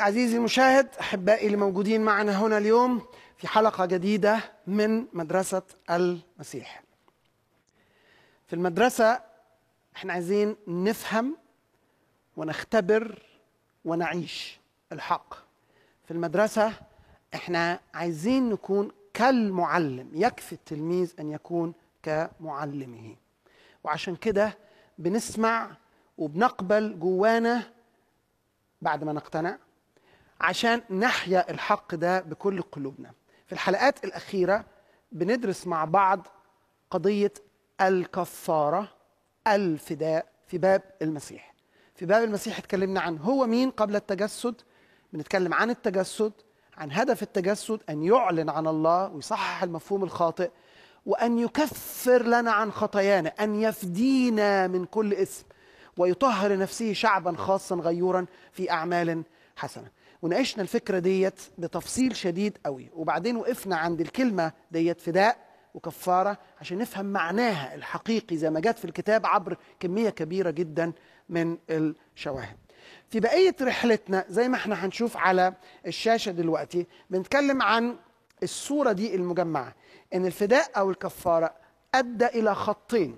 عزيزي المشاهد احبائي اللي موجودين معنا هنا اليوم في حلقه جديده من مدرسه المسيح. في المدرسه احنا عايزين نفهم ونختبر ونعيش الحق. في المدرسه احنا عايزين نكون كالمعلم، يكفي التلميذ ان يكون كمعلمه. وعشان كده بنسمع وبنقبل جوانا بعد ما نقتنع عشان نحيا الحق ده بكل قلوبنا في الحلقات الأخيرة بندرس مع بعض قضية الكفارة الفداء في باب المسيح في باب المسيح اتكلمنا عن هو مين قبل التجسد بنتكلم عن التجسد عن هدف التجسد أن يعلن عن الله ويصحح المفهوم الخاطئ وأن يكفر لنا عن خطايانا أن يفدينا من كل إثم ويطهر نفسه شعبا خاصا غيورا في أعمال حسنة وناقشنا الفكره ديت بتفصيل شديد قوي وبعدين وقفنا عند الكلمه ديت فداء وكفاره عشان نفهم معناها الحقيقي زي ما جت في الكتاب عبر كميه كبيره جدا من الشواهد في بقيه رحلتنا زي ما احنا هنشوف على الشاشه دلوقتي بنتكلم عن الصوره دي المجمعه ان الفداء او الكفاره ادى الى خطين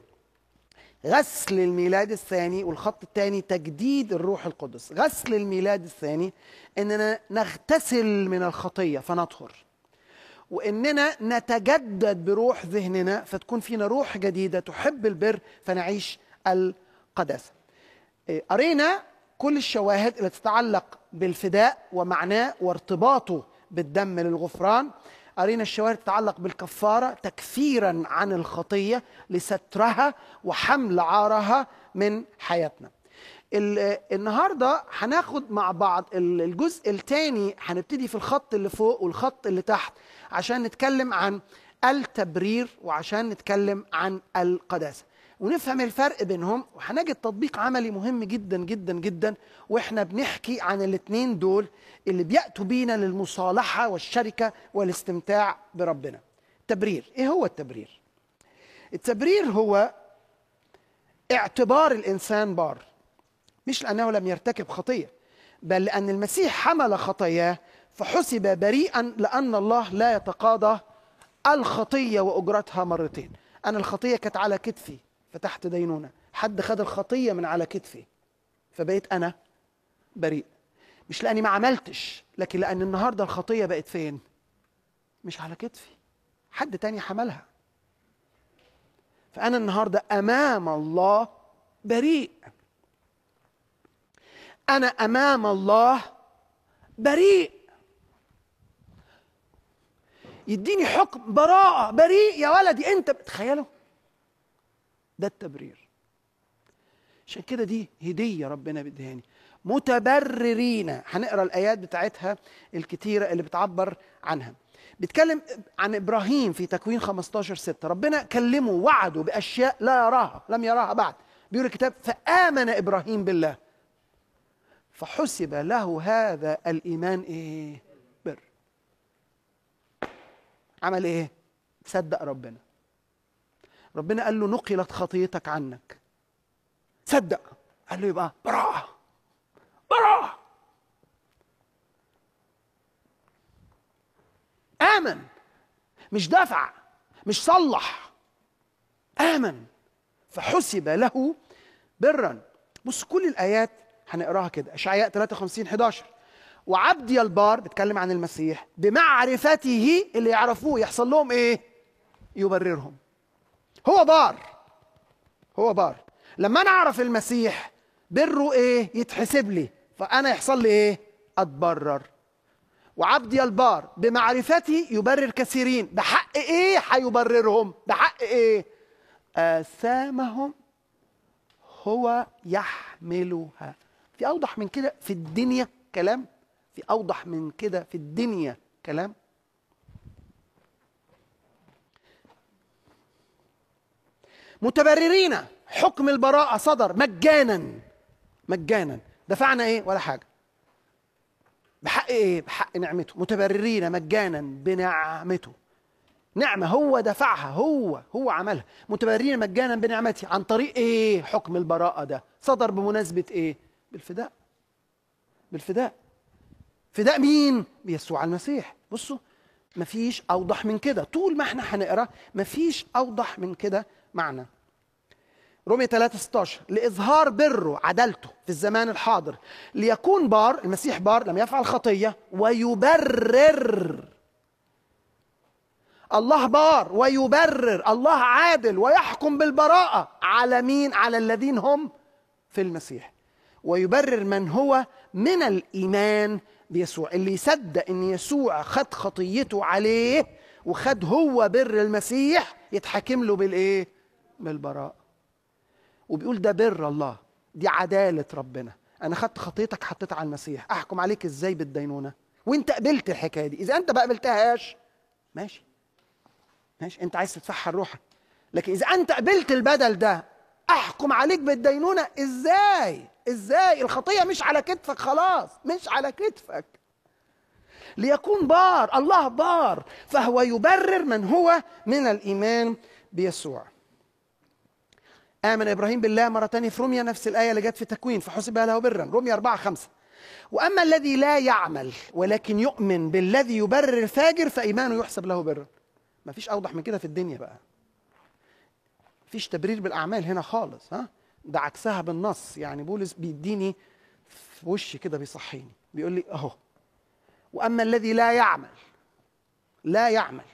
غسل الميلاد الثاني والخط الثاني تجديد الروح القدس غسل الميلاد الثاني اننا نغتسل من الخطيه فنطهر واننا نتجدد بروح ذهننا فتكون فينا روح جديده تحب البر فنعيش القداسه إيه، قرينا كل الشواهد التي تتعلق بالفداء ومعناه وارتباطه بالدم للغفران أرينا الشواهد تتعلق بالكفارة تكفيرا عن الخطية لسترها وحمل عارها من حياتنا النهارده هناخد مع بعض الجزء الثاني هنبتدي في الخط اللي فوق والخط اللي تحت عشان نتكلم عن التبرير وعشان نتكلم عن القداسه ونفهم الفرق بينهم وهنجد تطبيق عملي مهم جدا جدا جدا واحنا بنحكي عن الاثنين دول اللي بياتوا بينا للمصالحه والشركه والاستمتاع بربنا. تبرير، ايه هو التبرير؟ التبرير هو اعتبار الانسان بار مش لانه لم يرتكب خطيه بل لان المسيح حمل خطاياه فحسب بريئا لان الله لا يتقاضى الخطيه واجرتها مرتين. انا الخطيه كانت على كتفي فتحت دينونة حد خد الخطية من على كتفي فبقيت أنا بريء مش لأني ما عملتش لكن لأن النهاردة الخطية بقت فين مش على كتفي حد تاني حملها فأنا النهاردة أمام الله بريء أنا أمام الله بريء يديني حكم براءة بريء يا ولدي أنت تخيلوا ده التبرير عشان كده دي هدية ربنا بدهاني متبررين هنقرا الايات بتاعتها الكتيره اللي بتعبر عنها بيتكلم عن ابراهيم في تكوين 15 6 ربنا كلمه وعده باشياء لا يراها لم يراها بعد بيقول الكتاب فامن ابراهيم بالله فحسب له هذا الايمان ايه بر عمل ايه صدق ربنا ربنا قال له نقلت خطيتك عنك صدق قال له يبقى براءة براءة آمن مش دفع مش صلح آمن فحسب له برا بص كل الآيات هنقراها كده اشعياء 53 11 وعبدي البار بيتكلم عن المسيح بمعرفته اللي يعرفوه يحصل لهم ايه يبررهم هو بار هو بار لما انا اعرف المسيح بره ايه يتحسب لي فانا يحصل لي ايه اتبرر وعبدي البار بمعرفتي يبرر كثيرين بحق ايه هيبررهم بحق ايه اثامهم هو يحملها في اوضح من كده في الدنيا كلام في اوضح من كده في الدنيا كلام متبررين حكم البراءة صدر مجانا مجانا دفعنا ايه ولا حاجة بحق ايه بحق نعمته متبررين مجانا بنعمته نعمة هو دفعها هو هو عملها متبررين مجانا بنعمتي عن طريق ايه حكم البراءة ده صدر بمناسبة ايه بالفداء بالفداء فداء مين بيسوع المسيح بصوا مفيش اوضح من كده طول ما احنا هنقرا مفيش اوضح من كده معنى رومية 3 16 لإظهار بره عدالته في الزمان الحاضر ليكون بار المسيح بار لم يفعل خطية ويبرر الله بار ويبرر الله عادل ويحكم بالبراءة على مين على الذين هم في المسيح ويبرر من هو من الإيمان بيسوع اللي يصدق ان يسوع خد خطيته عليه وخد هو بر المسيح يتحاكم له بالايه حكم البراء وبيقول ده بر الله دي عدالة ربنا أنا خدت خطيتك حطيتها على المسيح أحكم عليك إزاي بالدينونة وأنت قبلت الحكاية دي إذا أنت ما قبلتهاش ماشي ماشي أنت عايز تدفعها لروحك لكن إذا أنت قبلت البدل ده أحكم عليك بالدينونة إزاي إزاي الخطية مش على كتفك خلاص مش على كتفك ليكون بار الله بار فهو يبرر من هو من الإيمان بيسوع آمن إبراهيم بالله مرة ثانية في رمية نفس الآية اللي جت في تكوين فحسبها له برا رمية 4 5 وأما الذي لا يعمل ولكن يؤمن بالذي يبرر الفاجر فإيمانه يحسب له برا مفيش أوضح من كده في الدنيا بقى مفيش تبرير بالأعمال هنا خالص ها ده عكسها بالنص يعني بولس بيديني في وشي كده بيصحيني بيقول لي أهو وأما الذي لا يعمل لا يعمل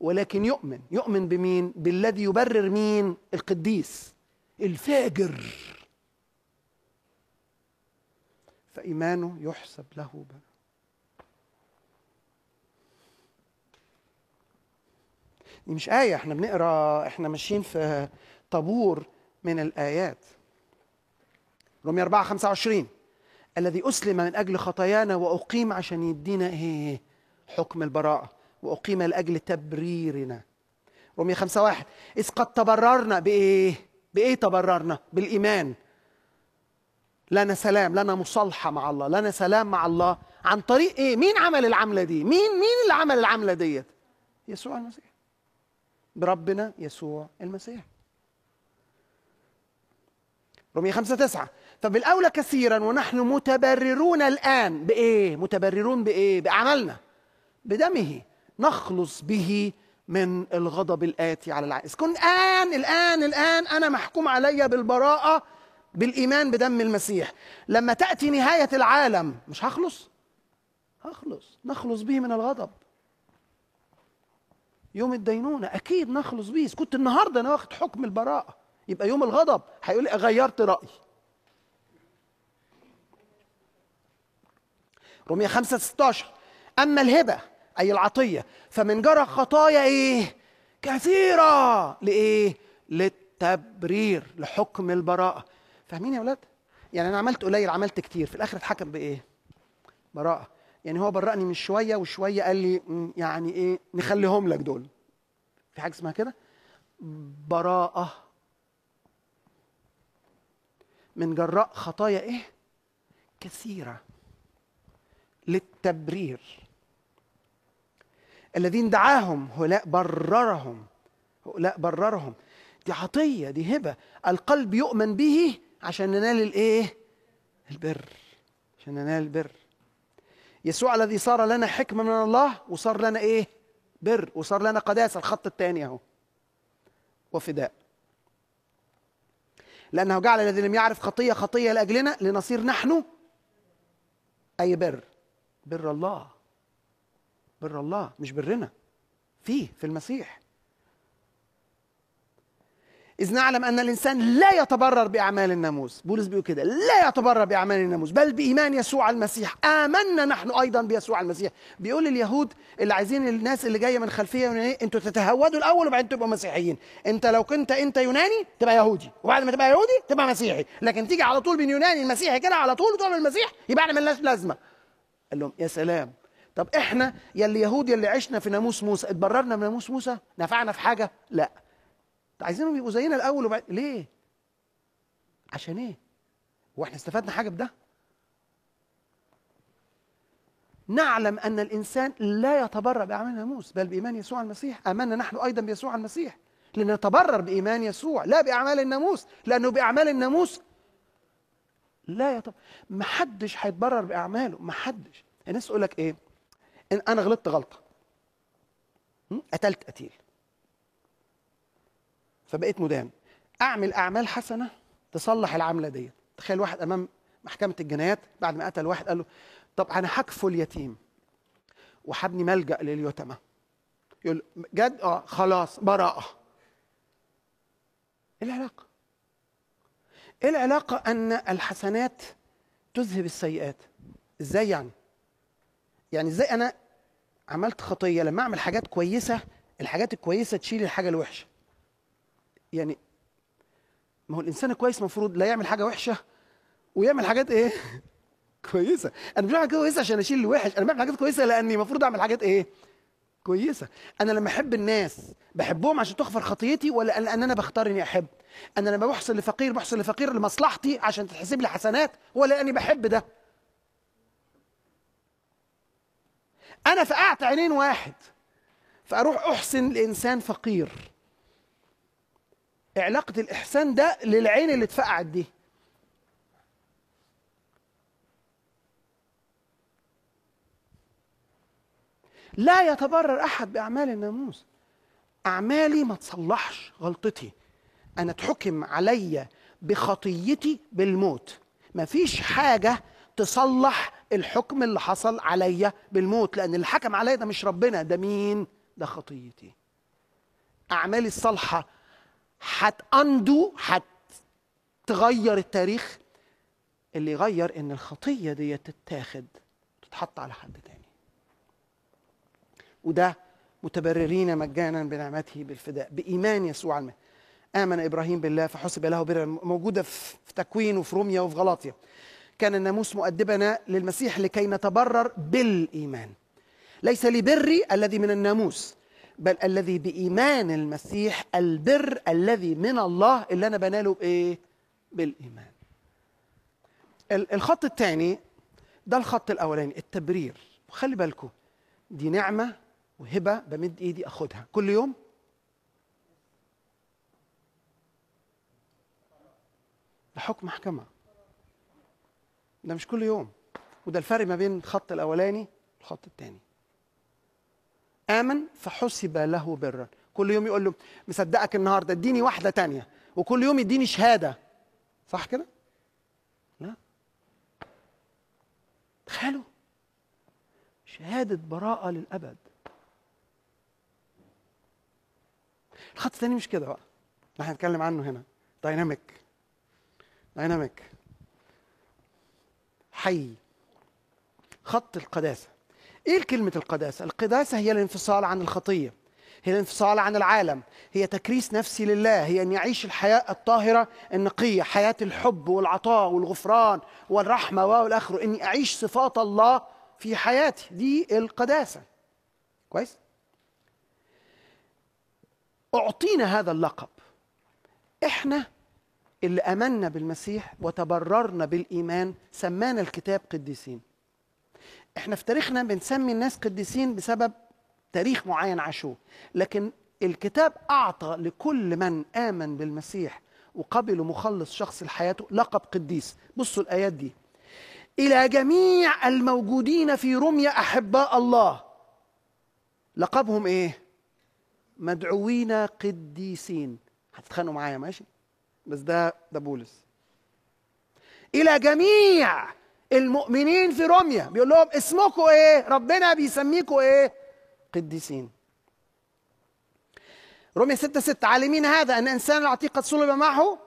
ولكن يؤمن يؤمن بمين بالذي يبرر مين القديس الفاجر فإيمانه يحسب له بقى دي مش آية احنا بنقرا احنا ماشيين في طابور من الآيات رومية 4 25 الذي أسلم من أجل خطايانا وأقيم عشان يدينا إيه حكم البراءة وأقيم لأجل تبريرنا رومية 5 1 إذ قد تبررنا بإيه بايه تبررنا بالايمان لنا سلام لنا مصالحه مع الله لنا سلام مع الله عن طريق ايه مين عمل العمله دي مين مين اللي عمل العمله ديت يسوع المسيح بربنا يسوع المسيح رومية خمسة تسعة فبالأولى كثيرا ونحن متبررون الآن بإيه؟ متبررون بإيه؟ بأعمالنا بدمه نخلص به من الغضب الآتي على العائس كن الآن الآن الآن أنا محكوم علي بالبراءة بالإيمان بدم المسيح لما تأتي نهاية العالم مش هخلص هخلص نخلص به من الغضب يوم الدينونة أكيد نخلص به كنت النهاردة أنا واخد حكم البراءة يبقى يوم الغضب هيقول لي غيرت رأيي رومية خمسة 16 أما الهبة أي العطية فمن جرى خطايا إيه؟ كثيرة لإيه؟ للتبرير لحكم البراءة فاهمين يا ولاد؟ يعني أنا عملت قليل عملت كتير في الآخر اتحكم بإيه؟ براءة يعني هو برأني من شوية وشوية قال لي يعني إيه نخليهم لك دول في حاجة اسمها كده براءة من جراء خطايا إيه؟ كثيرة للتبرير الذين دعاهم هؤلاء بررهم هؤلاء بررهم دي عطية دي هبة القلب يؤمن به عشان ننال الايه البر عشان ننال البر يسوع الذي صار لنا حكمة من الله وصار لنا ايه بر وصار لنا قداسة الخط الثاني اهو وفداء لأنه جعل الذي لم يعرف خطية خطية لأجلنا لنصير نحن أي بر بر الله بر الله مش برنا فيه في المسيح إذ نعلم أن الإنسان لا يتبرر بأعمال الناموس بولس بيقول كده لا يتبرر بأعمال الناموس بل بإيمان يسوع المسيح آمنا نحن أيضا بيسوع المسيح بيقول اليهود اللي عايزين الناس اللي جاية من خلفية يونانية أنتوا تتهودوا الأول وبعدين تبقوا مسيحيين أنت لو كنت أنت يوناني تبقى يهودي وبعد ما تبقى يهودي تبقى مسيحي لكن تيجي على طول من يوناني المسيحي كده على طول وتقول المسيح يبقى أنا مالناش لازمة قال لهم يا سلام طب احنا يا اليهود يلي عشنا في ناموس موسى اتبررنا من ناموس موسى نفعنا في حاجه لا عايزينهم يبقوا زينا الاول وبعد ليه عشان ايه واحنا استفدنا حاجه بده نعلم ان الانسان لا يتبرر باعمال ناموس بل بايمان يسوع المسيح امنا نحن ايضا بيسوع المسيح لنتبرر بايمان يسوع لا باعمال الناموس لانه باعمال الناموس لا يا طب محدش هيتبرر باعماله محدش الناس تقول لك ايه ان انا غلطت غلطه قتلت قتيل فبقيت مدان اعمل اعمال حسنه تصلح العمله ديت تخيل واحد امام محكمه الجنايات بعد ما قتل واحد قال له طب انا هكفل اليتيم وحبني ملجا لليتمى يقول جد اه خلاص براءه ايه العلاقه ايه العلاقه ان الحسنات تذهب السيئات ازاي يعني يعني ازاي انا عملت خطيه لما اعمل حاجات كويسه الحاجات الكويسه تشيل الحاجه الوحشه يعني ما هو الانسان الكويس المفروض لا يعمل حاجه وحشه ويعمل حاجات ايه كويسه انا مش بعمل حاجات كويسه عشان اشيل الوحش انا بعمل حاجات كويسه لاني المفروض اعمل حاجات ايه كويسه انا لما احب الناس بحبهم عشان تغفر خطيتي ولا لان انا بختار اني احب انا لما بحصل لفقير بحصل لفقير لمصلحتي عشان تتحسب لي حسنات ولا لأني بحب ده انا فقعت عينين واحد فاروح احسن لانسان فقير علاقه الاحسان ده للعين اللي اتفقعت دي لا يتبرر احد باعمال الناموس اعمالي ما تصلحش غلطتي انا اتحكم عليا بخطيتي بالموت مفيش حاجه تصلح الحكم اللي حصل عليا بالموت لان اللي حكم عليا ده مش ربنا ده مين ده خطيتي اعمالي الصالحه هتاندو هتغير التاريخ اللي يغير ان الخطيه دي تتاخد تتحط على حد تاني وده متبررين مجانا بنعمته بالفداء بايمان يسوع المسيح امن ابراهيم بالله فحسب له برا موجوده في تكوين وفي روميا وفي غلاطيا كان الناموس مؤدبنا للمسيح لكي نتبرر بالإيمان ليس لبري الذي من الناموس بل الذي بإيمان المسيح البر الذي من الله اللي أنا بناله بإيه؟ بالإيمان الخط الثاني ده الخط الأولاني التبرير وخلي بالكم دي نعمة وهبة بمد إيدي أخدها كل يوم لحكم محكمة ده مش كل يوم وده الفرق ما بين الخط الاولاني والخط الثاني امن فحسب له برا كل يوم يقول له مصدقك النهارده اديني واحده تانية وكل يوم يديني شهاده صح كده لا تخيلوا شهاده براءه للابد الخط الثاني مش كده بقى اللي هنتكلم عنه هنا دايناميك دايناميك حي خط القداسة ايه كلمة القداسة؟ القداسة هي الانفصال عن الخطية هي الانفصال عن العالم هي تكريس نفسي لله هي أن يعيش الحياة الطاهرة النقية حياة الحب والعطاء والغفران والرحمة والآخر أني أعيش صفات الله في حياتي دي القداسة كويس؟ أعطينا هذا اللقب احنا اللي امنا بالمسيح وتبررنا بالايمان سمانا الكتاب قديسين احنا في تاريخنا بنسمي الناس قديسين بسبب تاريخ معين عاشوه لكن الكتاب اعطى لكل من امن بالمسيح وقبل مخلص شخص لحياته لقب قديس بصوا الايات دي الى جميع الموجودين في رمية احباء الله لقبهم ايه مدعوين قديسين هتتخانقوا معايا ماشي بس ده ده بولس الى جميع المؤمنين في روميا بيقول لهم اسمكم ايه ربنا بيسميكم ايه قديسين روميا 6 6 عالمين هذا ان انسان العتيق قد صلب معه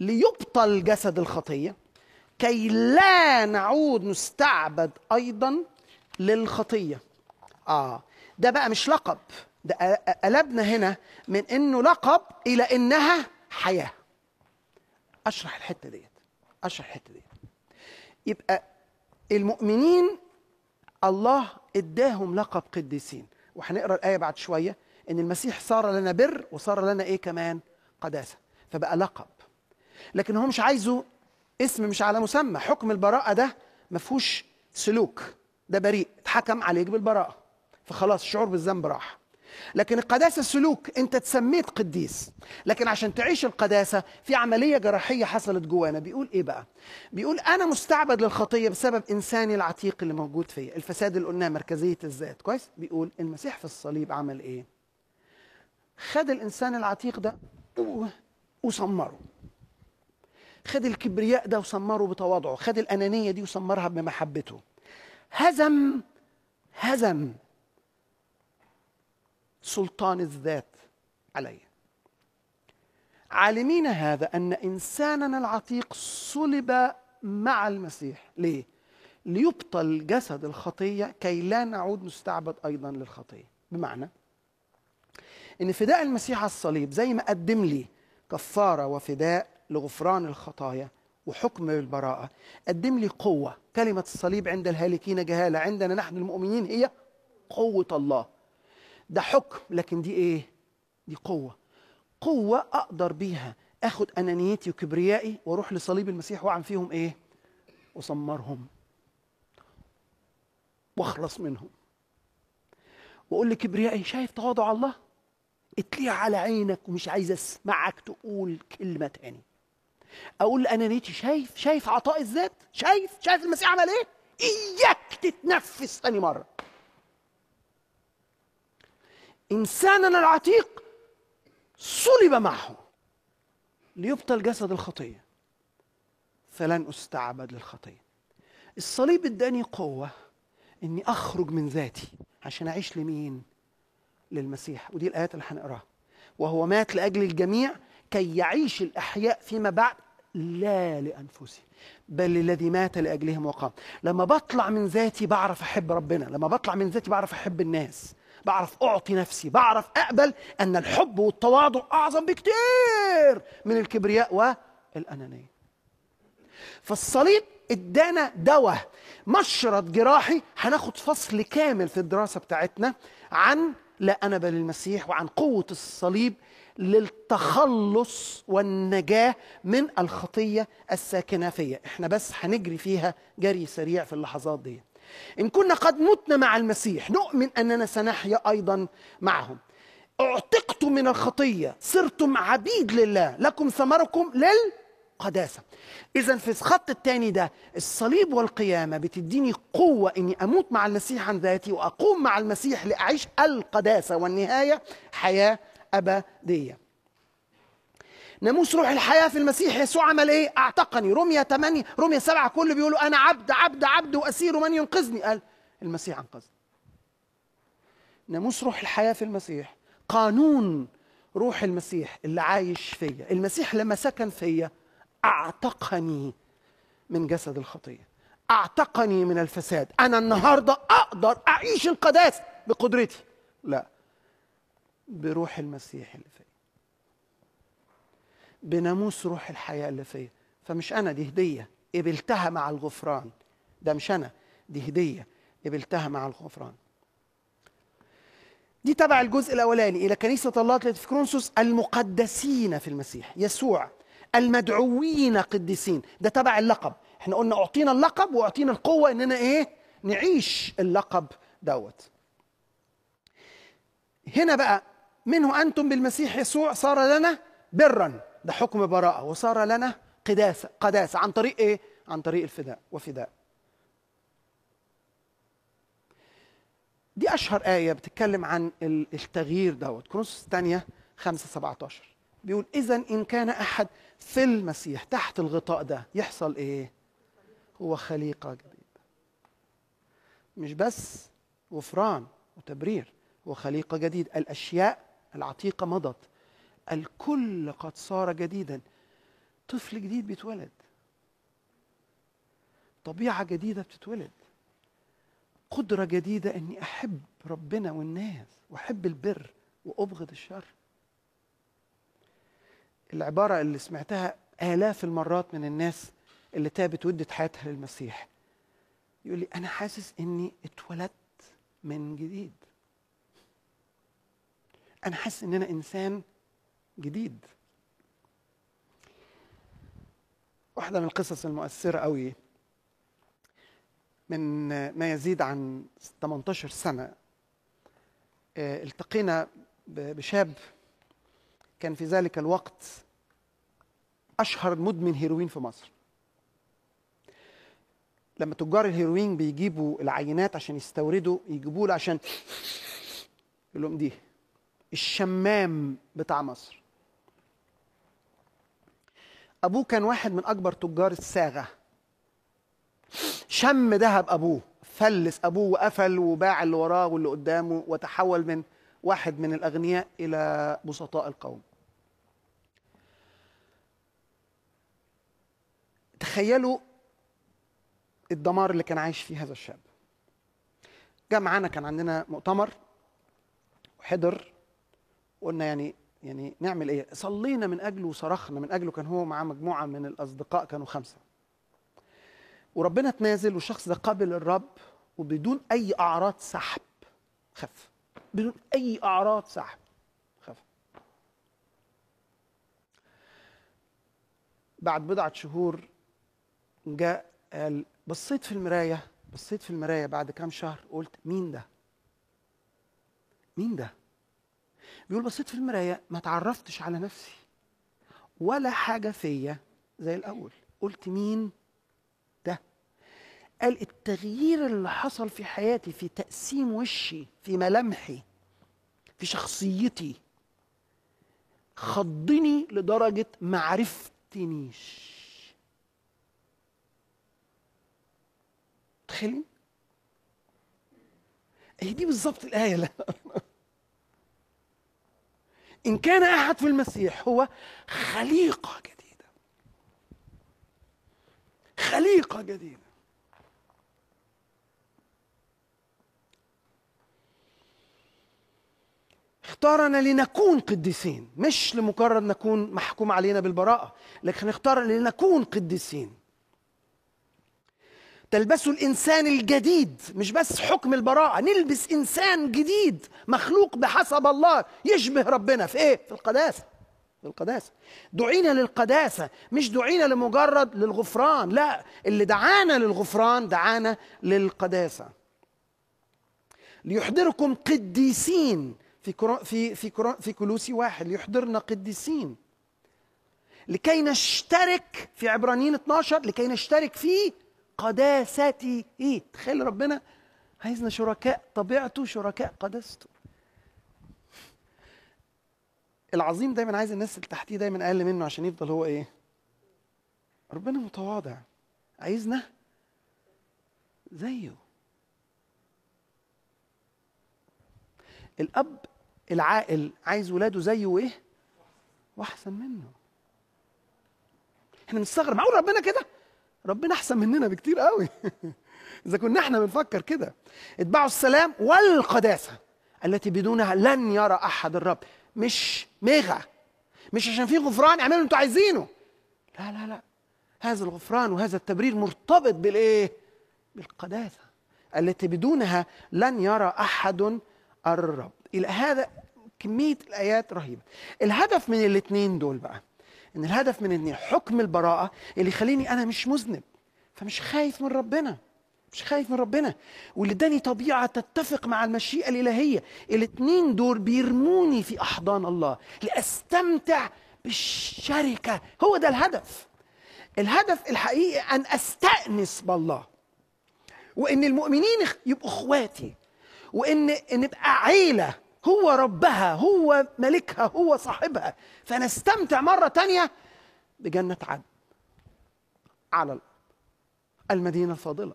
ليبطل جسد الخطيه كي لا نعود نستعبد ايضا للخطيه اه ده بقى مش لقب ده قلبنا هنا من انه لقب الى انها حياه اشرح الحته ديت اشرح الحته ديت يبقى المؤمنين الله اداهم لقب قديسين وهنقرا الايه بعد شويه ان المسيح صار لنا بر وصار لنا ايه كمان قداسه فبقى لقب لكن هو مش عايزه اسم مش على مسمى حكم البراءه ده ما فيهوش سلوك ده بريء اتحكم عليك بالبراءه فخلاص الشعور بالذنب راح لكن القداسة سلوك أنت تسميت قديس لكن عشان تعيش القداسة في عملية جراحية حصلت جوانا بيقول إيه بقى بيقول أنا مستعبد للخطية بسبب إنساني العتيق اللي موجود فيا الفساد اللي قلناه مركزية الذات كويس بيقول المسيح في الصليب عمل إيه خد الإنسان العتيق ده وسمره خد الكبرياء ده وسمره بتواضعه خد الأنانية دي وسمرها بمحبته هزم هزم سلطان الذات علي عالمين هذا أن إنساننا العتيق صلب مع المسيح ليه؟ ليبطل جسد الخطية كي لا نعود نستعبد أيضا للخطية بمعنى ان فداء المسيح على الصليب زي ما قدم لي كفاره وفداء لغفران الخطايا وحكم بالبراءه قدم لي قوه كلمه الصليب عند الهالكين جهاله عندنا نحن المؤمنين هي قوه الله ده حكم لكن دي ايه دي قوه قوه اقدر بيها اخد انانيتي وكبريائي واروح لصليب المسيح واعمل فيهم ايه وصمرهم واخلص منهم واقول لكبريائي شايف تواضع الله اتليع على عينك ومش عايز اسمعك تقول كلمه تاني اقول لانانيتي شايف شايف عطاء الذات شايف شايف المسيح عمل ايه اياك تتنفس ثاني مره إنساننا العتيق صلب معه ليبطل جسد الخطية فلن أستعبد للخطية الصليب اداني قوة إني أخرج من ذاتي عشان أعيش لمين؟ للمسيح ودي الآيات اللي هنقراها وهو مات لأجل الجميع كي يعيش الأحياء فيما بعد لا لأنفسهم بل الذي مات لأجلهم وقام لما بطلع من ذاتي بعرف أحب ربنا لما بطلع من ذاتي بعرف أحب الناس بعرف أعطي نفسي بعرف أقبل أن الحب والتواضع أعظم بكتير من الكبرياء والأنانية فالصليب ادانا دواء مشرط جراحي هناخد فصل كامل في الدراسة بتاعتنا عن لا أنا بل المسيح وعن قوة الصليب للتخلص والنجاة من الخطية الساكنة فيا احنا بس هنجري فيها جري سريع في اللحظات دي إن كنا قد متنا مع المسيح نؤمن أننا سنحيا أيضا معهم اعتقتم من الخطية صرتم عبيد لله لكم ثمركم للقداسة إذا في الخط الثاني ده الصليب والقيامة بتديني قوة إني أموت مع المسيح عن ذاتي وأقوم مع المسيح لأعيش القداسة والنهاية حياة أبدية ناموس روح الحياه في المسيح يسوع عمل ايه؟ اعتقني رميه 8 رميه 7 كله بيقولوا انا عبد عبد عبد واسير من ينقذني قال المسيح انقذني ناموس روح الحياه في المسيح قانون روح المسيح اللي عايش فيا المسيح لما سكن فيا اعتقني من جسد الخطيه اعتقني من الفساد انا النهارده اقدر اعيش القداسه بقدرتي لا بروح المسيح اللي فيا بناموس روح الحياه اللي فيا فمش انا دي هديه قبلتها مع الغفران ده مش انا دي هديه قبلتها مع الغفران دي تبع الجزء الاولاني الى كنيسه الله في كرونسوس المقدسين في المسيح يسوع المدعوين قديسين ده تبع اللقب احنا قلنا اعطينا اللقب واعطينا القوه اننا ايه نعيش اللقب دوت هنا بقى منه انتم بالمسيح يسوع صار لنا برا ده حكم براءة وصار لنا قداسة قداسة عن طريق إيه؟ عن طريق الفداء وفداء دي أشهر آية بتتكلم عن التغيير دوت كورنثوس الثانية 5 17 بيقول إذا إن كان أحد في المسيح تحت الغطاء ده يحصل إيه؟ هو خليقة جديدة مش بس غفران وتبرير هو خليقة جديدة الأشياء العتيقة مضت الكل قد صار جديدا طفل جديد بيتولد طبيعة جديدة بتتولد قدرة جديدة أني أحب ربنا والناس وأحب البر وأبغض الشر العبارة اللي سمعتها آلاف المرات من الناس اللي تابت ودت حياتها للمسيح يقول لي أنا حاسس إني اتولدت من جديد أنا حاسس إن أنا إنسان جديد واحدة من القصص المؤثرة قوي من ما يزيد عن 18 سنة آه، التقينا بشاب كان في ذلك الوقت أشهر مدمن هيروين في مصر لما تجار الهيروين بيجيبوا العينات عشان يستوردوا يجيبوا له عشان يقول لهم دي الشمام بتاع مصر ابوه كان واحد من اكبر تجار الساغه شم ذهب ابوه فلس ابوه وقفل وباع اللي وراه واللي قدامه وتحول من واحد من الاغنياء الى بسطاء القوم تخيلوا الدمار اللي كان عايش فيه هذا الشاب جاء معانا كان عندنا مؤتمر وحضر قلنا يعني يعني نعمل ايه صلينا من اجله وصرخنا من اجله كان هو مع مجموعه من الاصدقاء كانوا خمسه وربنا تنازل والشخص ده قابل الرب وبدون اي اعراض سحب خف بدون اي اعراض سحب خف بعد بضعه شهور جاء قال بصيت في المرايه بصيت في المرايه بعد كام شهر قلت مين ده مين ده بيقول بصيت في المرايه ما تعرفتش على نفسي ولا حاجه فيا زي الاول قلت مين ده قال التغيير اللي حصل في حياتي في تقسيم وشي في ملامحي في شخصيتي خضني لدرجه ما عرفتنيش تخيلين هي دي بالظبط الايه اللي إن كان أحد في المسيح هو خليقة جديدة خليقة جديدة اختارنا لنكون قديسين مش لمجرد نكون محكوم علينا بالبراءة لكن اختار لنكون قديسين تلبسوا الانسان الجديد مش بس حكم البراءه نلبس انسان جديد مخلوق بحسب الله يشبه ربنا في ايه في القداسه في القداسه دعينا للقداسه مش دعينا لمجرد للغفران لا اللي دعانا للغفران دعانا للقداسه ليحضركم قديسين في كرو في في كرو في كلوسي واحد ليحضرنا قديسين لكي نشترك في عبرانيين 12 لكي نشترك في قداسته إيه؟ تخيل ربنا عايزنا شركاء طبيعته شركاء قداسته العظيم دايما عايز الناس اللي تحتيه دايما اقل منه عشان يفضل هو ايه ربنا متواضع عايزنا زيه الاب العاقل عايز ولاده زيه وايه واحسن منه احنا بنستغرب معقول ربنا كده ربنا احسن مننا بكتير قوي اذا كنا احنا بنفكر كده اتبعوا السلام والقداسه التي بدونها لن يرى احد الرب مش ميغا مش عشان في غفران اعملوا اللي انتوا عايزينه لا لا لا هذا الغفران وهذا التبرير مرتبط بالايه بالقداسه التي بدونها لن يرى احد الرب الى هذا كميه الايات رهيبه الهدف من الاثنين دول بقى ان الهدف من ان حكم البراءه اللي يخليني انا مش مذنب فمش خايف من ربنا مش خايف من ربنا واللي اداني طبيعه تتفق مع المشيئه الالهيه الاثنين دول بيرموني في احضان الله لاستمتع بالشركه هو ده الهدف الهدف الحقيقي ان استانس بالله وان المؤمنين يبقوا اخواتي وان نبقى عيله هو ربها هو ملكها هو صاحبها فنستمتع مرة تانية بجنة عدن على الأرض المدينة الفاضلة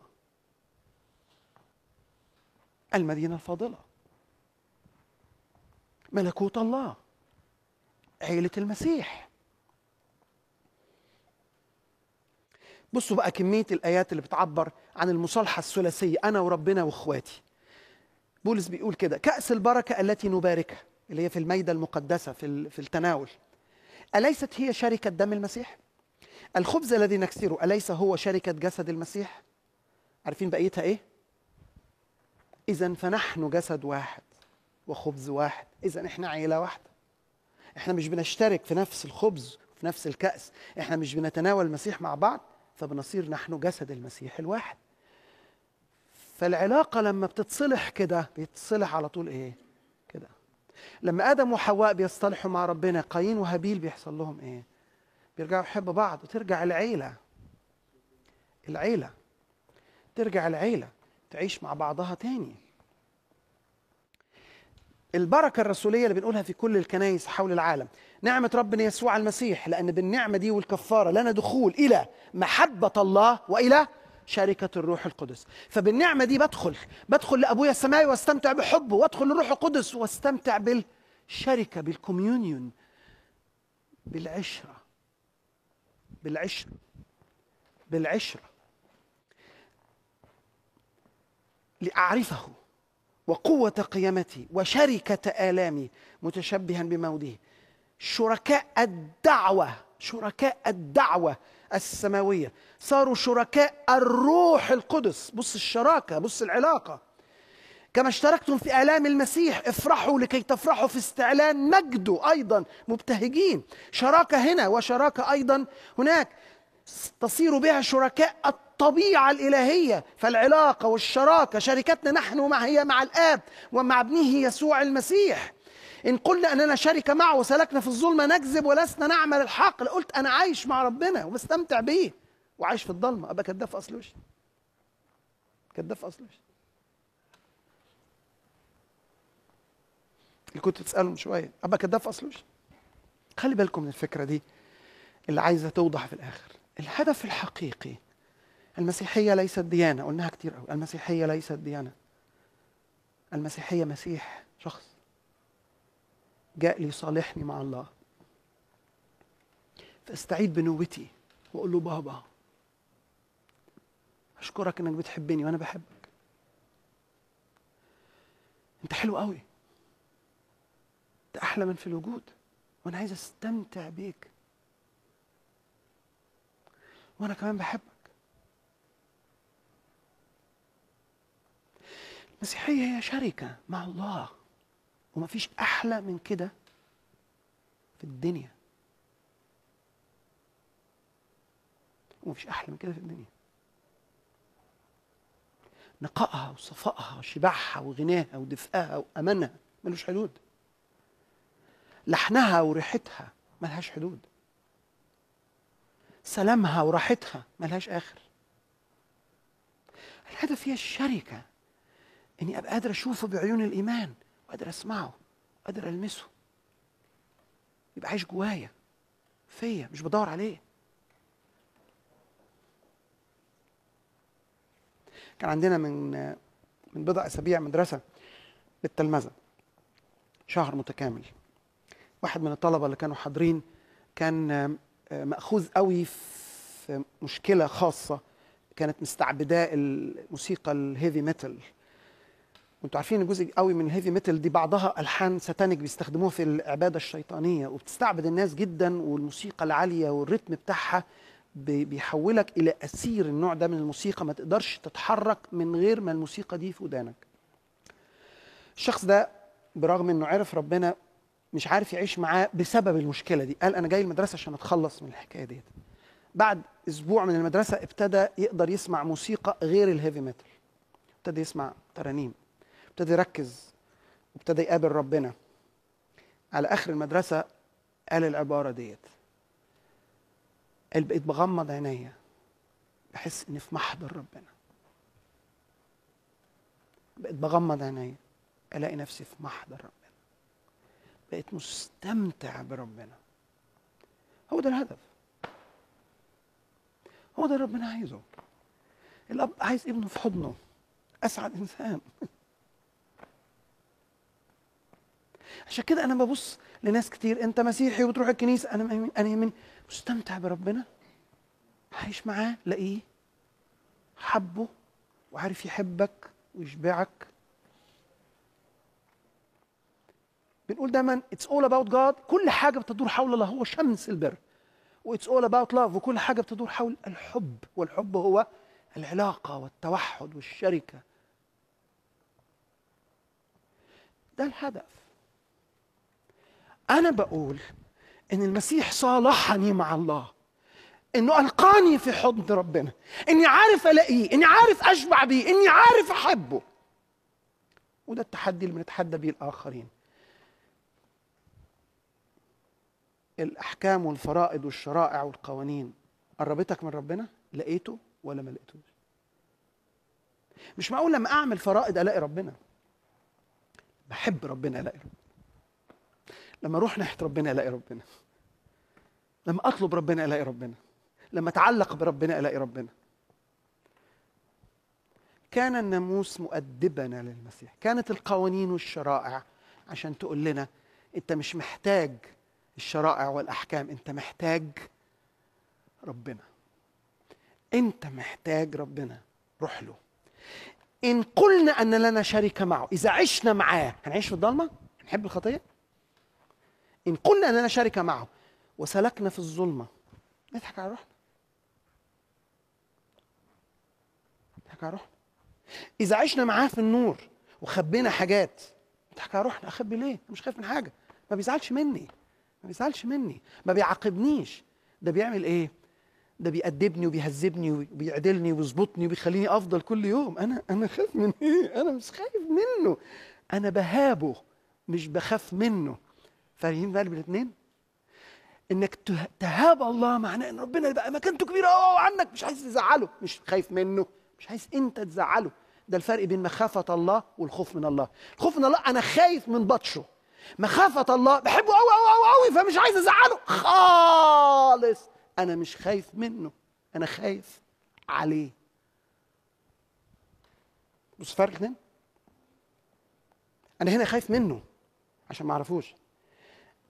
المدينة الفاضلة ملكوت الله عيلة المسيح بصوا بقى كمية الآيات اللي بتعبر عن المصالحة الثلاثية أنا وربنا وإخواتي بولس بيقول كده كأس البركة التي نباركها اللي هي في الميدة المقدسة في في التناول أليست هي شركة دم المسيح؟ الخبز الذي نكسره أليس هو شركة جسد المسيح؟ عارفين بقيتها إيه؟ إذا فنحن جسد واحد وخبز واحد، إذا إحنا عيلة واحدة. إحنا مش بنشترك في نفس الخبز في نفس الكأس، إحنا مش بنتناول المسيح مع بعض فبنصير نحن جسد المسيح الواحد. فالعلاقة لما بتتصلح كده بيتصلح على طول إيه؟ كده لما آدم وحواء بيصطلحوا مع ربنا قايين وهابيل بيحصل لهم إيه؟ بيرجعوا يحبوا بعض وترجع العيلة العيلة ترجع العيلة تعيش مع بعضها تاني البركة الرسولية اللي بنقولها في كل الكنائس حول العالم نعمة ربنا يسوع المسيح لأن بالنعمة دي والكفارة لنا دخول إلى محبة الله وإلى شركة الروح القدس فبالنعمة دي بدخل بدخل لأبويا السماوي واستمتع بحبه وادخل للروح القدس واستمتع بالشركة بالكوميونيون بالعشرة بالعشرة بالعشرة لأعرفه وقوة قيامتي وشركة آلامي متشبها بموته شركاء الدعوة شركاء الدعوة السماوية صاروا شركاء الروح القدس بص الشراكة بص العلاقة كما اشتركتم في آلام المسيح افرحوا لكي تفرحوا في استعلان مجده أيضا مبتهجين شراكة هنا وشراكة أيضا هناك تصير بها شركاء الطبيعة الإلهية فالعلاقة والشراكة شركتنا نحن مع هي مع الآب ومع ابنه يسوع المسيح إن قلنا أننا شركة معه وسلكنا في الظلمة نكذب ولسنا نعمل الحق قلت أنا عايش مع ربنا وبستمتع به وعايش في الضلمة أبقى كداف أصلوش أصل أصلوش أصل اللي كنت تسألهم من شوية أبقى كداف أصلوش أصل خلي بالكم من الفكرة دي اللي عايزة توضح في الآخر الهدف الحقيقي المسيحية ليست ديانة قلناها كتير قوي المسيحية ليست ديانة المسيحية مسيح شخص جاء ليصالحني مع الله فاستعيد بنوتي واقول له بابا اشكرك انك بتحبني وانا بحبك انت حلو قوي انت احلى من في الوجود وانا عايز استمتع بيك وانا كمان بحبك المسيحيه هي شركه مع الله وما فيش احلى من كده في الدنيا وما فيش احلى من كده في الدنيا نقائها وصفائها وشبعها وغناها ودفئها وامانها ملوش حدود لحنها وريحتها ملهاش حدود سلامها وراحتها ملهاش اخر الهدف هي الشركه اني ابقى قادر اشوفه بعيون الايمان وقادر اسمعه وقادر المسه يبقى عايش جوايا فيا مش بدور عليه كان عندنا من من بضع اسابيع مدرسه للتلمذه شهر متكامل واحد من الطلبه اللي كانوا حاضرين كان آه، ماخوذ قوي في مشكله خاصه كانت مستعبداه الموسيقى الهيفي ميتال انتوا عارفين ان جزء قوي من الهيفي ميتال دي بعضها الحان ساتانيك بيستخدموها في العباده الشيطانيه وبتستعبد الناس جدا والموسيقى العاليه والريتم بتاعها بيحولك الى اسير النوع ده من الموسيقى ما تقدرش تتحرك من غير ما الموسيقى دي في ودانك. الشخص ده برغم انه عرف ربنا مش عارف يعيش معاه بسبب المشكله دي، قال انا جاي المدرسه عشان اتخلص من الحكايه ديت. بعد اسبوع من المدرسه ابتدى يقدر يسمع موسيقى غير الهيفي ميتال. ابتدى يسمع ترانيم ابتدى يركز وابتدى يقابل ربنا على اخر المدرسه قال العباره ديت قال بقيت بغمض عينيا بحس اني في محضر ربنا بقيت بغمض عينيا الاقي نفسي في محضر ربنا بقيت مستمتع بربنا هو ده الهدف هو ده ربنا عايزه الاب عايز ابنه في حضنه اسعد انسان عشان كده انا ببص لناس كتير انت مسيحي وتروح الكنيسه انا انا يهمني مستمتع بربنا عايش معاه لاقيه حبه وعارف يحبك ويشبعك بنقول دايما اتس اول اباوت جاد كل حاجه بتدور حول الله هو شمس البر واتس اول اباوت لاف وكل حاجه بتدور حول الحب والحب هو العلاقه والتوحد والشركه ده الهدف انا بقول ان المسيح صالحني مع الله انه القاني في حضن ربنا اني عارف الاقيه اني عارف اشبع بيه اني عارف احبه وده التحدي اللي بنتحدى بيه الاخرين الاحكام والفرائض والشرائع والقوانين قربتك من ربنا لقيته ولا ما لقيتوش مش معقول لما اعمل فرائض الاقي ربنا بحب ربنا الاقي ربنا لما اروح ناحيه ربنا الاقي ربنا لما اطلب ربنا الاقي ربنا لما اتعلق بربنا الاقي ربنا كان الناموس مؤدبنا للمسيح كانت القوانين والشرائع عشان تقول لنا انت مش محتاج الشرائع والاحكام انت محتاج ربنا انت محتاج ربنا روح له ان قلنا ان لنا شركه معه اذا عشنا معاه هنعيش في الضلمه هنحب الخطيه إن قلنا أننا شركة معه وسلكنا في الظلمة نضحك على روحنا نضحك على روحنا إذا عشنا معاه في النور وخبينا حاجات نضحك على روحنا أخبي ليه؟ أنا مش خايف من حاجة ما بيزعلش مني ما بيزعلش مني ما بيعاقبنيش ده بيعمل إيه؟ ده بيأدبني وبيهذبني وبيعدلني ويظبطني وبيخليني أفضل كل يوم أنا أنا خايف من إيه؟ أنا مش خايف منه أنا بهابه مش بخاف منه فاهمين بقى الاثنين انك تهاب الله معناه ان ربنا يبقى مكانته كبيره قوي عنك مش عايز تزعله مش خايف منه مش عايز انت تزعله ده الفرق بين مخافه الله والخوف من الله الخوف من الله انا خايف من بطشه مخافه الله بحبه قوي قوي قوي قوي فمش عايز ازعله خالص انا مش خايف منه انا خايف عليه بص فرق الاثنين انا هنا خايف منه عشان ما اعرفوش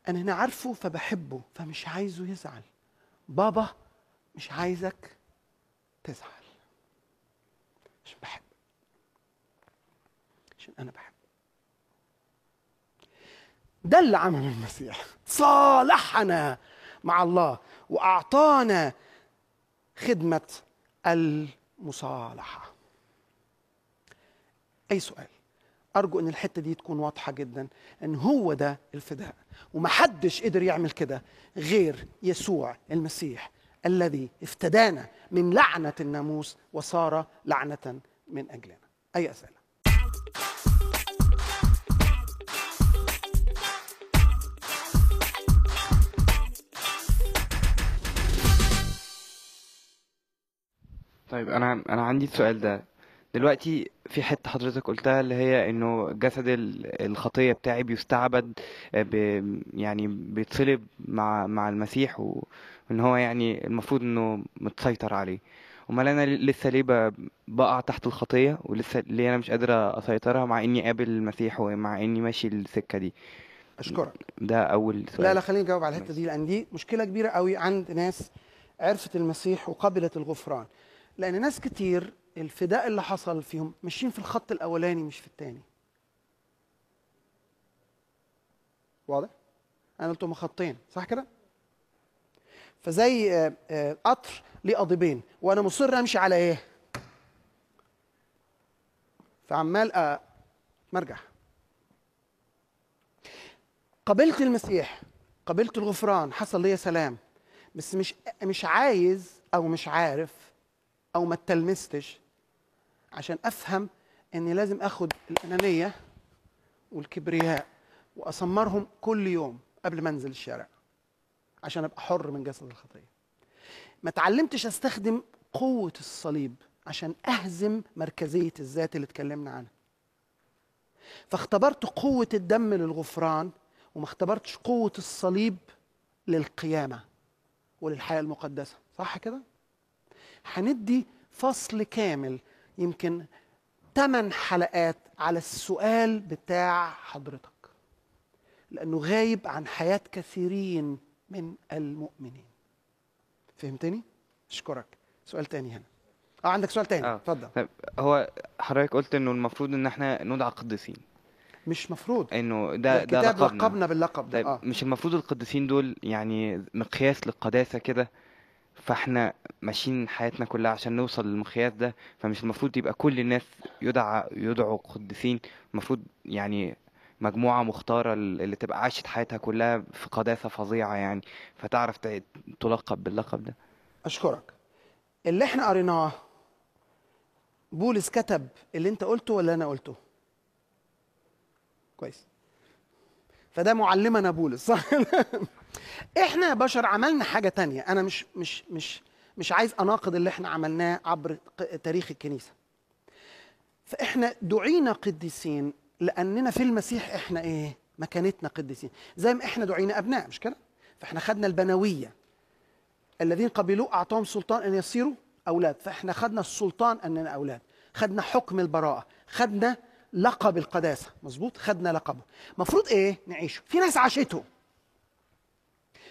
أنا هنا عارفه فبحبه فمش عايزه يزعل بابا مش عايزك تزعل عشان بحب عشان أنا بحب ده اللي عمله المسيح صالحنا مع الله وأعطانا خدمة المصالحة أي سؤال ارجو ان الحته دي تكون واضحه جدا ان هو ده الفداء ومحدش قدر يعمل كده غير يسوع المسيح الذي افتدانا من لعنه الناموس وصار لعنه من اجلنا اي اسئله طيب انا انا عندي السؤال ده دلوقتي في حتة حضرتك قلتها اللي هي انه جسد الخطية بتاعي بيستعبد آه، ب... يعني بيتصلب مع مع المسيح وان هو يعني المفروض انه متسيطر عليه امال انا لسه ليه بقع تحت الخطية ولسه ليه انا مش قادر اسيطرها مع اني قابل المسيح ومع اني ماشي السكة دي اشكرك ده اول سؤال لا لا خليني اجاوب على الحته دي لان دي مشكله كبيره قوي عند ناس عرفت المسيح وقبلت الغفران لان ناس كتير الفداء اللي حصل فيهم ماشيين في الخط الاولاني مش في الثاني واضح انا قلتهم خطين صح كده فزي آه، آه، قطر ليه قضيبين وانا مصر امشي على ايه فعمال مرجع قبلت المسيح قبلت الغفران حصل ليا سلام بس مش مش عايز او مش عارف او ما تلمستش عشان افهم اني لازم اخد الانانيه والكبرياء واسمرهم كل يوم قبل ما انزل الشارع عشان ابقى حر من جسد الخطيه ما اتعلمتش استخدم قوه الصليب عشان اهزم مركزيه الذات اللي اتكلمنا عنها فاختبرت قوه الدم للغفران وما اختبرتش قوه الصليب للقيامه وللحياه المقدسه صح كده هندي فصل كامل يمكن ثمان حلقات على السؤال بتاع حضرتك لانه غايب عن حياه كثيرين من المؤمنين فهمتني اشكرك سؤال تاني هنا اه عندك سؤال تاني آه. اتفضل آه. هو حضرتك قلت انه المفروض ان احنا ندعى قديسين مش مفروض انه ده ده لقبنا. لقبنا باللقب ده طيب، آه. مش المفروض القديسين دول يعني مقياس للقداسه كده فاحنا ماشيين حياتنا كلها عشان نوصل للمقياس ده فمش المفروض يبقى كل الناس يدعى يدعوا قديسين المفروض يعني مجموعة مختارة اللي تبقى عاشت حياتها كلها في قداسة فظيعة يعني فتعرف تلقب باللقب ده أشكرك اللي احنا قريناه بولس كتب اللي انت قلته ولا انا قلته كويس فده معلمنا بولس صح احنا يا بشر عملنا حاجه تانية انا مش مش مش مش عايز اناقض اللي احنا عملناه عبر تاريخ الكنيسه فاحنا دعينا قديسين لاننا في المسيح احنا ايه مكانتنا قديسين زي ما احنا دعينا ابناء مش كده فاحنا خدنا البنويه الذين قبلوه اعطاهم سلطان ان يصيروا اولاد فاحنا خدنا السلطان اننا اولاد خدنا حكم البراءه خدنا لقب القداسه مظبوط خدنا لقبه المفروض ايه نعيشه في ناس عاشته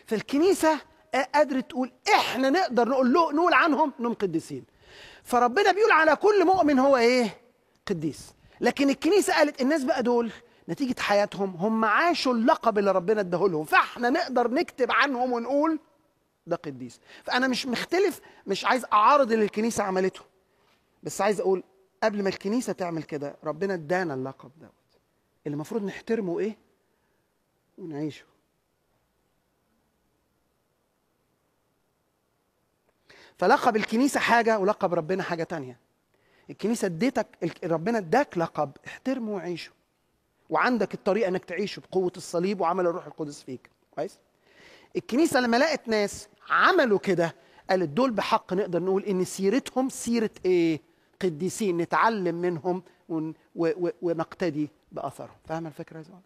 فالكنيسه آه، قادره تقول احنا نقدر نقول له نقول عنهم انهم قديسين فربنا بيقول على كل مؤمن هو ايه قديس لكن الكنيسه قالت الناس بقى دول نتيجه حياتهم هم عاشوا اللقب اللي ربنا اداه لهم فاحنا نقدر نكتب عنهم ونقول ده قديس فانا مش مختلف مش عايز اعارض اللي الكنيسه عملته بس عايز اقول قبل ما الكنيسه تعمل كده ربنا ادانا اللقب دوت اللي المفروض نحترمه ايه ونعيشه فلقب الكنيسه حاجه ولقب ربنا حاجه تانية الكنيسه اديتك ربنا اداك لقب احترمه وعيشه وعندك الطريقه انك تعيشه بقوه الصليب وعمل الروح القدس فيك كويس الكنيسه لما لقت ناس عملوا كده قالت دول بحق نقدر نقول ان سيرتهم سيره ايه قديسين نتعلم منهم ون... و... و... ونقتدي باثرهم فاهم الفكره يا زمان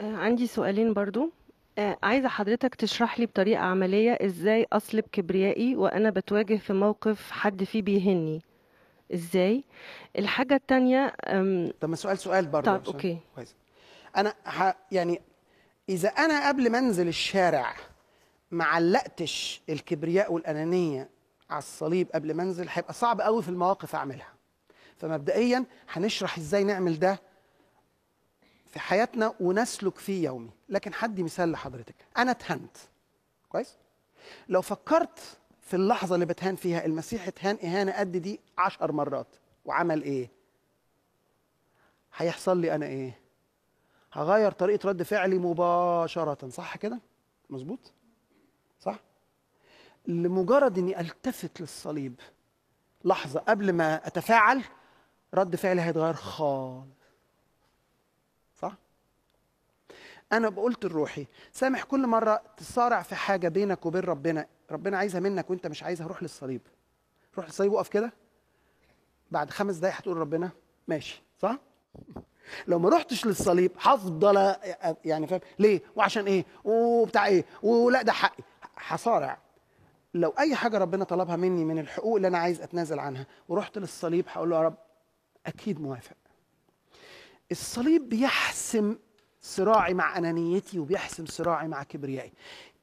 آه، عندي سؤالين برضو آه، عايزة حضرتك تشرح لي بطريقة عملية ازاي اصلب كبريائي وانا بتواجه في موقف حد فيه بيهني ازاي الحاجة التانية أم... طب ما سؤال سؤال برضه طب اوكي كويس انا ح... يعني اذا انا قبل ما انزل الشارع ما علقتش الكبرياء والانانيه على الصليب قبل ما انزل هيبقى صعب قوي في المواقف اعملها فمبدئيا هنشرح ازاي نعمل ده في حياتنا ونسلك فيه يومي لكن حدي مثال لحضرتك انا اتهنت كويس لو فكرت في اللحظه اللي بتهان فيها المسيح اتهان اهانه قد دي عشر مرات وعمل ايه هيحصل لي انا ايه هغير طريقه رد فعلي مباشره صح كده مظبوط صح لمجرد اني التفت للصليب لحظه قبل ما اتفاعل رد فعلي هيتغير خالص انا بقولت لروحي سامح كل مره تصارع في حاجه بينك وبين ربنا ربنا عايزها منك وانت مش عايزها روح للصليب روح للصليب وقف كده بعد خمس دقايق هتقول ربنا ماشي صح لو ما رحتش للصليب هفضل يعني فاهم ليه وعشان ايه وبتاع ايه ولا ده حقي هصارع لو اي حاجه ربنا طلبها مني من الحقوق اللي انا عايز اتنازل عنها ورحت للصليب هقول له يا رب اكيد موافق الصليب بيحسم صراعي مع انانيتي وبيحسم صراعي مع كبريائي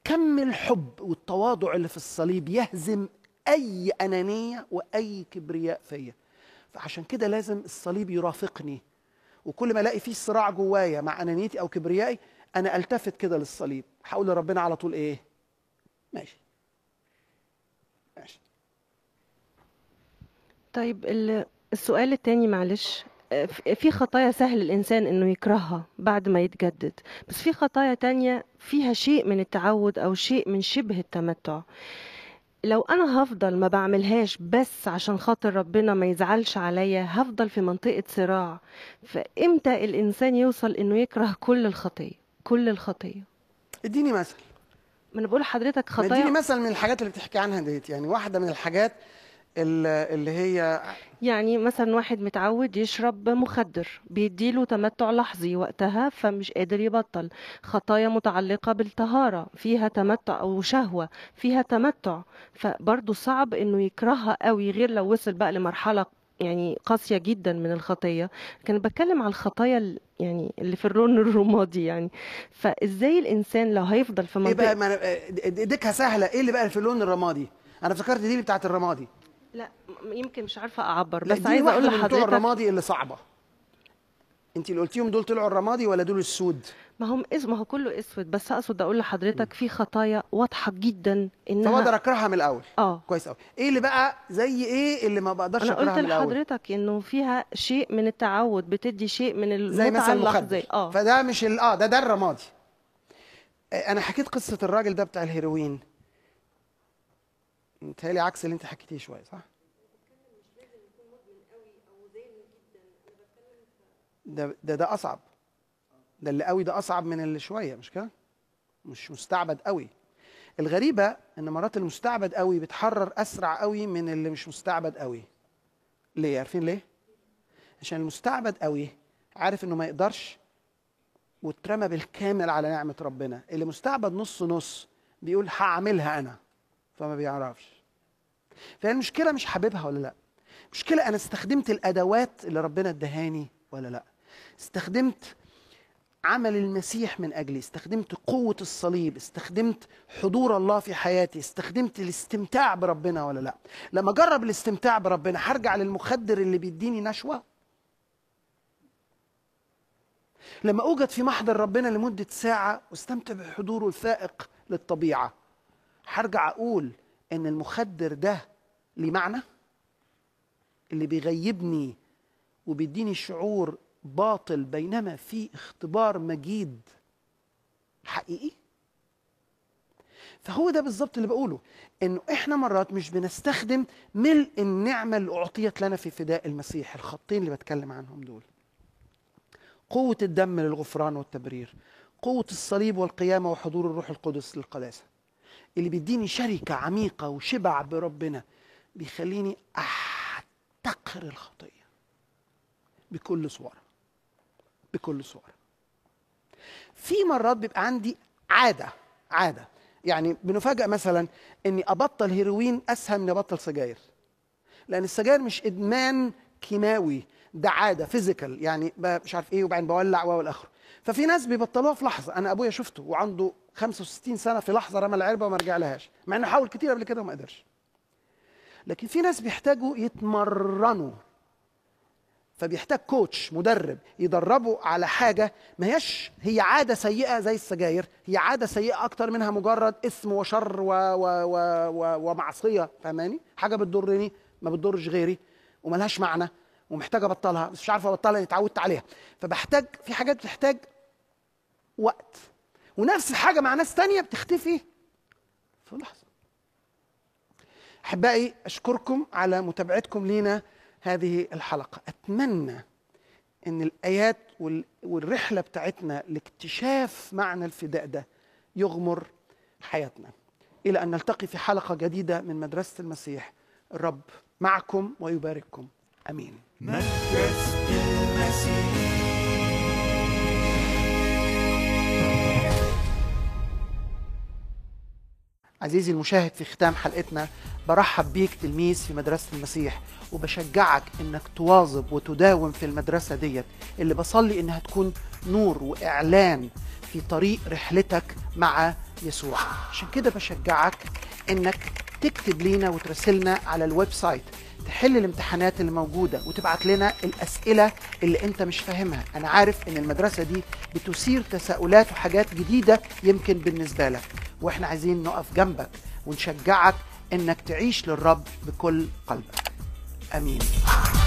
كم الحب والتواضع اللي في الصليب يهزم اي انانيه واي كبرياء فيا فعشان كده لازم الصليب يرافقني وكل ما الاقي فيه صراع جوايا مع انانيتي او كبريائي انا التفت كده للصليب هقول لربنا على طول ايه ماشي ماشي طيب السؤال الثاني معلش في خطايا سهل الإنسان إنه يكرهها بعد ما يتجدد بس في خطايا تانية فيها شيء من التعود أو شيء من شبه التمتع لو أنا هفضل ما بعملهاش بس عشان خاطر ربنا ما يزعلش عليا هفضل في منطقة صراع فإمتى الإنسان يوصل إنه يكره كل الخطية كل الخطية اديني مثل ما أنا بقول لحضرتك خطايا اديني مثل من الحاجات اللي بتحكي عنها ديت يعني واحدة من الحاجات اللي هي يعني مثلا واحد متعود يشرب مخدر بيديله تمتع لحظي وقتها فمش قادر يبطل خطايا متعلقة بالطهارة فيها تمتع أو شهوة فيها تمتع فبرضه صعب إنه يكرهها قوي غير لو وصل بقى لمرحلة يعني قاسية جدا من الخطية كان بتكلم على الخطايا يعني اللي في اللون الرمادي يعني فازاي الانسان لو هيفضل في منطقه ايه بقى إيه، ديكها سهله ايه اللي بقى في اللون الرمادي انا افتكرت دي بتاعت الرمادي لا يمكن مش عارفه اعبر بس عايزه اقول لحضرتك بتوع الرمادي اللي صعبه انت اللي قلتيهم دول طلعوا الرمادي ولا دول السود ما هم اسم ما هو كله اسود بس اقصد اقول لحضرتك في خطايا واضحه جدا انها فبقدر اكرهها من الاول اه كويس قوي ايه اللي بقى زي ايه اللي ما بقدرش اكرهها من الاول انا قلت لحضرتك انه فيها شيء من التعود بتدي شيء من المتعه زي مثلا المخدر اه فده مش اه ده ده الرمادي انا حكيت قصه الراجل ده بتاع الهيروين متهيألي عكس اللي انت حكيتيه شويه صح؟ ده ده ده اصعب ده اللي قوي ده اصعب من اللي شويه مش كده؟ مش مستعبد قوي الغريبه ان مرات المستعبد قوي بتحرر اسرع قوي من اللي مش مستعبد قوي ليه عارفين ليه عشان المستعبد قوي عارف انه ما يقدرش واترمى بالكامل على نعمه ربنا اللي مستعبد نص نص بيقول هعملها انا فما بيعرفش فهي المشكلة مش حاببها ولا لا مشكلة أنا استخدمت الأدوات اللي ربنا ادهاني ولا لا استخدمت عمل المسيح من أجلي استخدمت قوة الصليب استخدمت حضور الله في حياتي استخدمت الاستمتاع بربنا ولا لا لما أجرب الاستمتاع بربنا هرجع للمخدر اللي بيديني نشوة لما أوجد في محضر ربنا لمدة ساعة واستمتع بحضوره الفائق للطبيعة هرجع اقول ان المخدر ده ليه معنى اللي بيغيبني وبيديني شعور باطل بينما في اختبار مجيد حقيقي فهو ده بالظبط اللي بقوله انه احنا مرات مش بنستخدم ملء النعمه اللي اعطيت لنا في فداء المسيح الخطين اللي بتكلم عنهم دول قوه الدم للغفران والتبرير قوه الصليب والقيامه وحضور الروح القدس للقداسه اللي بيديني شركة عميقة وشبع بربنا بيخليني أحتقر الخطية بكل صورها بكل صورها في مرات بيبقى عندي عادة عادة يعني بنفاجأ مثلا إني أبطل هيروين أسهل من أبطل سجاير لأن السجاير مش إدمان كيماوي ده عاده فيزيكال يعني مش عارف ايه وبعدين بولع وأول اخره ففي ناس بيبطلوها في لحظه انا ابويا شفته وعنده 65 سنه في لحظه رمى العلبه وما رجع لهاش مع انه حاول كتير قبل كده وما قدرش لكن في ناس بيحتاجوا يتمرنوا فبيحتاج كوتش مدرب يدربه على حاجه ما هيش هي عاده سيئه زي السجاير هي عاده سيئه اكتر منها مجرد اسم وشر و و و و ومعصيه فاهماني حاجه بتضرني ما بتضرش غيري وملهاش معنى ومحتاج ابطلها بس مش عارف ابطلها اتعودت عليها فبحتاج في حاجات بتحتاج وقت ونفس الحاجه مع ناس تانية بتختفي في لحظه احبائي اشكركم على متابعتكم لينا هذه الحلقه اتمنى ان الايات والرحله بتاعتنا لاكتشاف معنى الفداء ده يغمر حياتنا الى ان نلتقي في حلقه جديده من مدرسه المسيح الرب معكم ويبارككم امين مدرسه المسيح عزيزي المشاهد في ختام حلقتنا برحب بيك تلميذ في مدرسة المسيح وبشجعك انك تواظب وتداوم في المدرسة ديت اللي بصلي انها تكون نور واعلان في طريق رحلتك مع يسوع عشان كده بشجعك انك تكتب لينا وترسلنا على الويب سايت تحل الامتحانات اللي موجوده وتبعت لنا الاسئله اللي انت مش فاهمها انا عارف ان المدرسه دي بتثير تساؤلات وحاجات جديده يمكن بالنسبه لك واحنا عايزين نقف جنبك ونشجعك انك تعيش للرب بكل قلبك امين